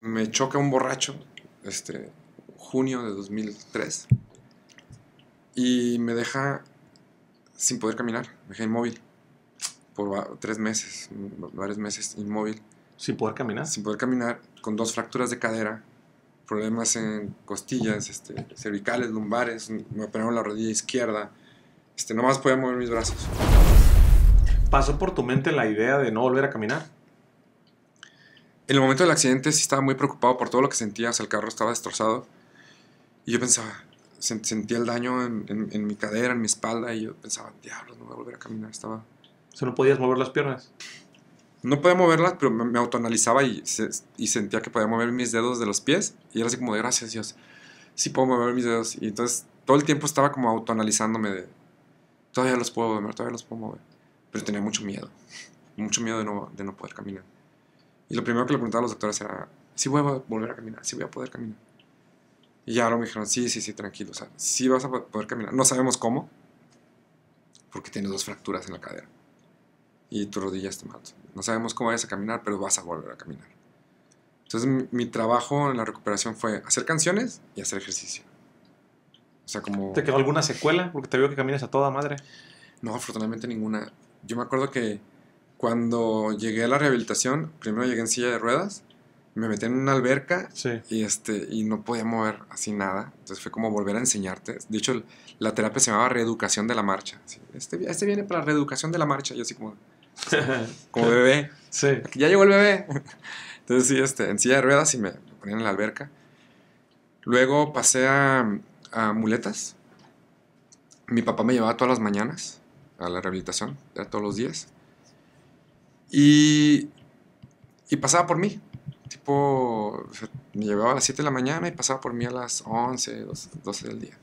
me choca un borracho, este, junio de 2003, y me deja sin poder caminar, me deja inmóvil por tres meses, varios meses inmóvil. Sin poder caminar. Sin poder caminar, con dos fracturas de cadera, problemas en costillas, este, cervicales, lumbares, me operaron la rodilla izquierda, este, más podía mover mis brazos. ¿Pasó por tu mente la idea de no volver a caminar? En el momento del accidente sí estaba muy preocupado por todo lo que sentía, o el carro estaba destrozado. Y yo pensaba, sentía el daño en, mi cadera, en mi espalda, y yo pensaba, diablos, no voy a volver a caminar, estaba... O no podías mover las piernas. No podía moverlas, pero me, autoanalizaba y, sentía que podía mover mis dedos de los pies. Y era así como de gracias Dios, sí puedo mover mis dedos. Y entonces todo el tiempo estaba como autoanalizándome de, todavía los puedo mover, todavía los puedo mover. Pero tenía mucho miedo, mucho miedo de no poder caminar. Y lo primero que le preguntaba a los doctores era, si ¿Sí voy a volver a caminar, si ¿Sí voy a poder caminar. Y ya lo me dijeron, sí, sí, sí, tranquilo, o sea, sí vas a poder caminar. No sabemos cómo, porque tienes dos fracturas en la cadera y tu rodilla está mal. No sabemos cómo vayas a caminar, pero vas a volver a caminar. Entonces mi, mi trabajo en la recuperación fue hacer canciones y hacer ejercicio. O sea, como... ¿Te quedó alguna secuela? Porque te veo que caminas a toda madre. No, afortunadamente ninguna. Yo me acuerdo que cuando llegué a la rehabilitación, primero llegué en silla de ruedas, me metí en una alberca y, este, y no podía mover así nada. Entonces fue como volver a enseñarte. De hecho, la terapia se llamaba reeducación de la marcha. este, este viene para reeducación de la marcha. Yo así como, como bebé. Sí. Ya llegó el bebé. Entonces sí, este, en silla de ruedas y me ponían en la alberca. Luego pasé a, a muletas. Mi papá me llevaba todas las mañanas a la rehabilitación, era todos los días, y, pasaba por mí. Tipo, me llevaba a las 7 de la mañana y pasaba por mí a las 11, 12, del día.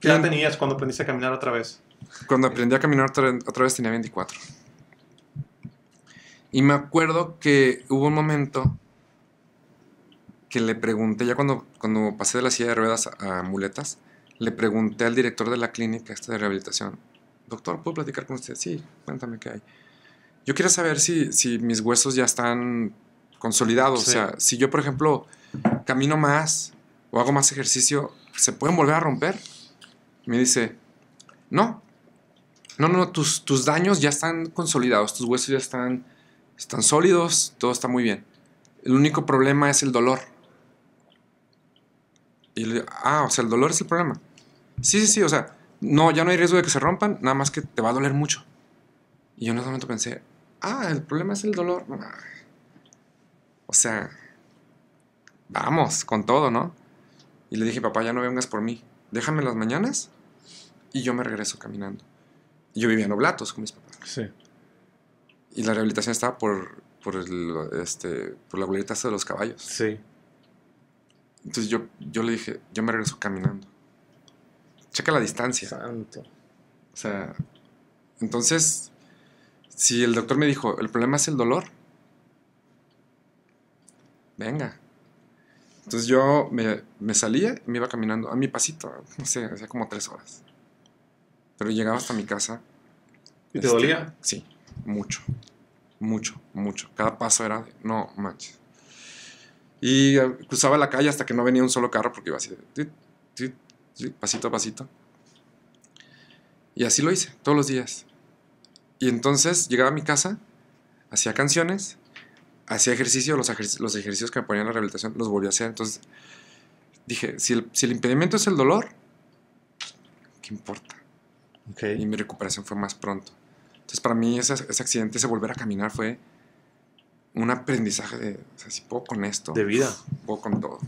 ¿Qué edad tenías cuando aprendiste a caminar otra vez? Cuando aprendí a caminar otra, vez tenía 24. Y me acuerdo que hubo un momento que le pregunté, ya cuando, cuando pasé de la silla de ruedas a muletas, le pregunté al director de la clínica esta de rehabilitación, doctor, ¿puedo platicar con usted? Sí, cuéntame qué hay. Yo quiero saber si, mis huesos ya están consolidados. O sea, si yo, por ejemplo, camino más o hago más ejercicio, ¿se pueden volver a romper? Me dice, no, no, no, tus, tus daños ya están consolidados, tus huesos ya están, están sólidos, todo está muy bien. El único problema es el dolor. ah, o sea, el dolor es el problema. Sí, sí, sí, o sea, no, ya no hay riesgo de que se rompan, nada más que te va a doler mucho. Y yo en ese momento pensé, ah, el problema es el dolor. O sea, vamos, con todo, ¿no? Y le dije, papá, ya no vengas por mí, déjame las mañanas y yo me regreso caminando. yo vivía en Oblatos con mis papás. Sí. Y la rehabilitación estaba por, por, este, la boleta de los caballos. Sí. Entonces yo, yo le dije, yo me regreso caminando. Checa la distancia. Santo. O sea, entonces, si el doctor me dijo, el problema es el dolor, venga. Entonces yo me, salía y me iba caminando a mi pasito, no sé, hacía como tres horas. Pero llegaba hasta mi casa. ¿Y te dolía? Este, sí, mucho, mucho, mucho. Cada paso era, no manches. Y eh, cruzaba la calle hasta que no venía un solo carro porque iba así. De, pasito a pasito. Y así lo hice, todos los días. Y entonces llegaba a mi casa, hacía canciones, hacía ejercicio, los, ejercicios que me ponían en la rehabilitación los volví a hacer. Entonces dije, si el, impedimento es el dolor, ¿qué importa? Y mi recuperación fue más pronto. Entonces para mí ese, accidente, ese volver a caminar fue un aprendizaje de, o si puedo con esto, de vida, puedo con todo.